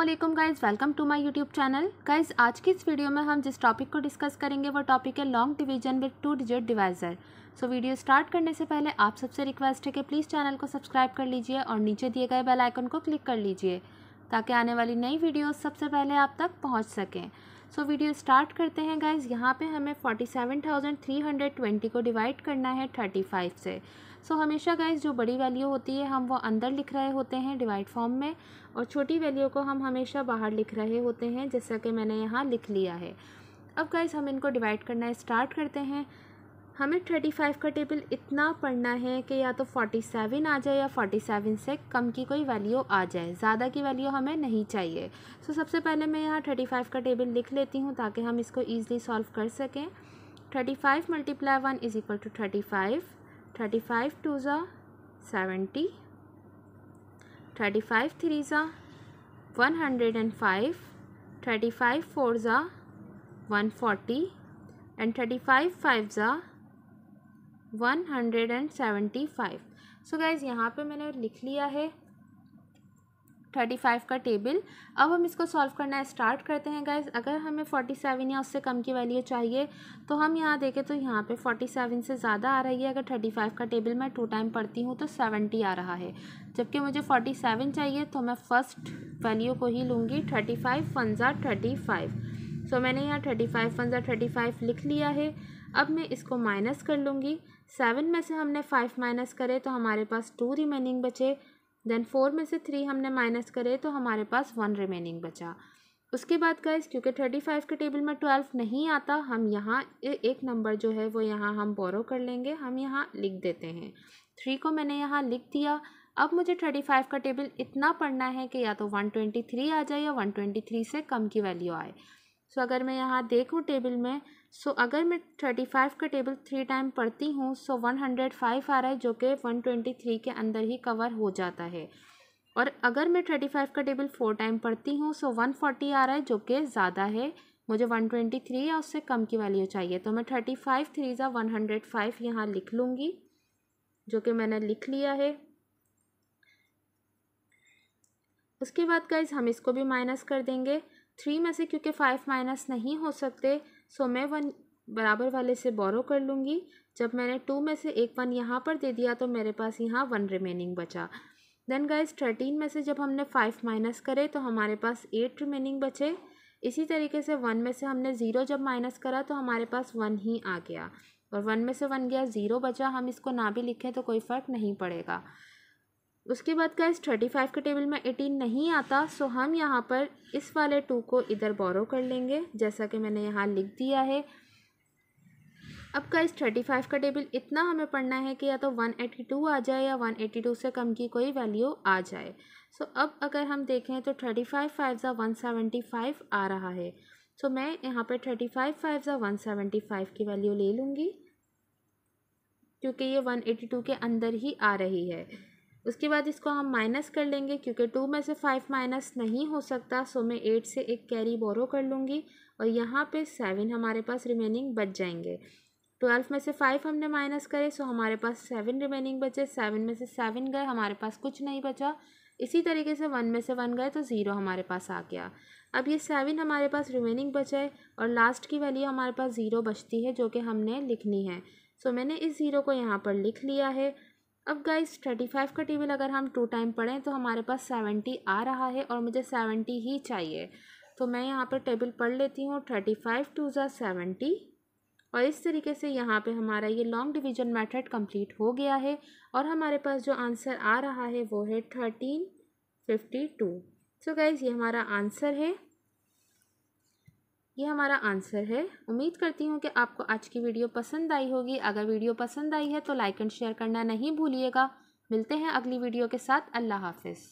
Aslam guys welcome to my YouTube channel guys आज की इस वीडियो में हम जिस टॉपिक को डिस्कस करेंगे वो टॉपिक है long division with two digit divisor so video start करने से पहले आप सबसे रिक्वेस्ट है कि प्लीज़ चैनल को सब्सक्राइब कर लीजिए और नीचे दिए गए बेल आइकन को क्लिक कर लीजिए ताकि आने वाली नई वीडियोस सबसे पहले आप तक पहुँच सकें सो so, वीडियो स्टार्ट करते हैं गाइज यहाँ पे हमें forty seven thousand three hundred twenty को डिवाइड करना है थर्टी फाइव से सो so, हमेशा गाइज जो बड़ी वैल्यू होती है हम वो अंदर लिख रहे होते हैं डिवाइड फॉर्म में और छोटी वैल्यू को हम हमेशा बाहर लिख रहे होते हैं जैसा कि मैंने यहाँ लिख लिया है अब गाइज हम इनको डिवाइड करना स्टार्ट करते हैं हमें थर्टी फाइव का टेबल इतना पढ़ना है कि या तो फोर्टी सेवन आ जाए या फोर्टी सेवन से कम की कोई वैल्यू आ जाए ज़्यादा की वैल्यू हमें नहीं चाहिए सो so, सबसे पहले मैं यहाँ थर्टी फाइव का टेबल लिख लेती हूँ ताकि हम इसको ईज़िली सॉल्व कर सकें thirty five multiply one is equal to thirty five thirty five two ज़ा सेवेंटी थर्टी फाइव थ्री ज़ा one hundred and five thirty five four ज़ा one forty and thirty five five ज़ा one hundred and seventy five so guys यहाँ पे मैंने लिख लिया है थर्टी फाइव का टेबल अब हम इसको सॉल्व करना स्टार्ट करते हैं गाइज अगर हमें फोर्टी सेवन या उससे कम की वैल्यू चाहिए तो हम यहाँ देखें तो यहाँ पे फोर्टी सेवन से ज़्यादा आ रही है अगर थर्टी फाइव का टेबल मैं टू टाइम पढ़ती हूँ तो सेवेंटी आ रहा है जबकि मुझे फोर्टी सेवन चाहिए तो मैं फ़र्स्ट वैल्यू को ही लूँगी थर्टी फाइव फनज़ा थर्टी फाइव सो मैंने यहाँ थर्टी फाइव फनज़ा थर्टी फाइव लिख लिया है अब मैं इसको माइनस कर लूँगी सेवन में से हमने फाइव माइनस करे तो हमारे पास टू रिमेनिंग बचे देन फोर में से थ्री हमने माइनस करे तो हमारे पास वन रिमेनिंग बचा उसके बाद गाइस क्योंकि थर्टी फाइव के टेबल में ट्वेल्व नहीं आता हम यहाँ एक नंबर जो है वो यहाँ हम बोरो कर लेंगे हम यहाँ लिख देते हैं थ्री को मैंने यहाँ लिख दिया अब मुझे थर्टी फाइव का टेबल इतना पढ़ना है कि या तो वन ट्वेंटी थ्री आ जाए या वन ट्वेंटी थ्री से कम की वैल्यू आए सो अगर मैं यहाँ देखूँ टेबल में सो अगर मैं थर्टी फाइव का टेबल थ्री टाइम पढ़ती हूँ सो वन हंड्रेड फाइव आ रहा है जो कि वन ट्वेंटी थ्री के अंदर ही कवर हो जाता है और अगर मैं थर्टी फाइव का टेबल फोर टाइम पढ़ती हूँ सो वन फोर्टी आ रहा है जो कि ज़्यादा है मुझे वन ट्वेंटी थ्री या उससे कम की वैल्यू चाहिए तो मैं थर्टी फाइव थ्री ज़ा वन हंड्रेड फाइव यहाँ लिख लूँगी जो कि मैंने लिख लिया है उसके बाद का हम इसको भी माइनस कर देंगे थ्री में से क्योंकि फाइव माइनस नहीं हो सकते सो मैं वन बराबर वाले से बोरो कर लूँगी जब मैंने टू में से एक वन यहाँ पर दे दिया तो मेरे पास यहाँ वन रिमेनिंग बचा देन गाइज थर्टीन में से जब हमने फाइव माइनस करे तो हमारे पास एट रिमेनिंग बचे इसी तरीके से वन में से हमने ज़ीरो जब माइनस करा तो हमारे पास वन ही आ गया और वन में से वन गया ज़ीरो बचा हम इसको ना भी लिखें तो कोई फ़र्क नहीं पड़ेगा उसके बाद का इस थर्टी फाइव के टेबल में एटीन नहीं आता सो हम यहाँ पर इस वाले टू को इधर बोरो कर लेंगे जैसा कि मैंने यहाँ लिख दिया है अब का इस थर्टी फाइव का टेबल इतना हमें पढ़ना है कि या तो वन एटी टू आ जाए या वन एटी टू से कम की कोई वैल्यू आ जाए सो अब अगर हम देखें तो थर्टी फाइव फाइव ज़ा वन सेवेंटी फाइव आ रहा है सो मैं यहाँ पर थर्टी फाइव फाइव ज़ा वन सेवेंटी फाइव की वैल्यू ले लूँगी क्योंकि ये वन एटी टू के अंदर ही आ रही है उसके बाद इसको हम माइनस कर लेंगे क्योंकि टू में से फाइव माइनस नहीं हो सकता सो मैं एट से एक कैरी बोरो कर लूँगी और यहाँ पे सेवन हमारे पास रिमेनिंग बच जाएंगे ट्वेल्व में से फाइव हमने माइनस करे सो हमारे पास सेवन रिमेनिंग बचे सेवन में से सेवन गए हमारे पास कुछ नहीं बचा इसी तरीके से वन में से वन गए तो ज़ीरो हमारे पास आ गया अब ये सेवन हमारे पास रिमेनिंग बचे और लास्ट की वैल्यू हमारे पास ज़ीरो बचती है जो कि हमने लिखनी है सो मैंने इस ज़ीरो को यहाँ पर लिख लिया है अब गाइस थर्टी फाइव का टेबल अगर हम टू टाइम पढ़ें तो हमारे पास सेवेंटी आ रहा है और मुझे सेवेंटी ही चाहिए तो मैं यहाँ पर टेबल पढ़ लेती हूँ थर्टी फाइव टू ज़ा सेवेंटी और इस तरीके से यहाँ पे हमारा ये लॉन्ग डिवीजन मेथड कंप्लीट हो गया है और हमारे पास जो आंसर आ रहा है वो है thirteen fifty two so guys ये हमारा आंसर है ये हमारा आंसर है उम्मीद करती हूँ कि आपको आज की वीडियो पसंद आई होगी अगर वीडियो पसंद आई है तो लाइक एंड शेयर करना नहीं भूलिएगा मिलते हैं अगली वीडियो के साथ अल्लाह हाफिज़